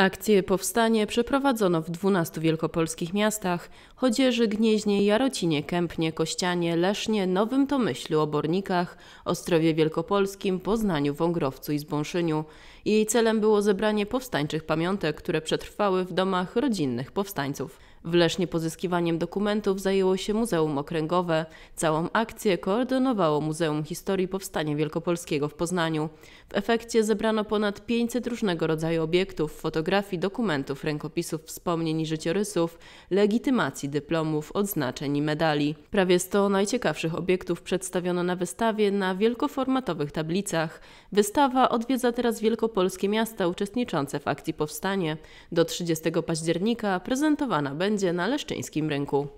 Akcje powstanie przeprowadzono w 12 wielkopolskich miastach: Chodzieży, Gnieźnie, Jarocinie, Kępnie, Kościanie, Lesznie, Nowym Tomyślu, Obornikach, Ostrowie Wielkopolskim, Poznaniu, Wągrowcu i Zbąszyniu. Jej celem było zebranie powstańczych pamiątek, które przetrwały w domach rodzinnych powstańców. W Lesznie pozyskiwaniem dokumentów zajęło się Muzeum Okręgowe. Całą akcję koordynowało Muzeum Historii Powstania Wielkopolskiego w Poznaniu. W efekcie zebrano ponad 500 różnego rodzaju obiektów, fotografii, dokumentów, rękopisów, wspomnień i życiorysów, legitymacji, dyplomów, odznaczeń i medali. Prawie 100 najciekawszych obiektów przedstawiono na wystawie na wielkoformatowych tablicach. Wystawa odwiedza teraz wielkopolskie miasta uczestniczące w akcji Powstanie. Do 30 października prezentowana będzie będzie na leszczyńskim rynku.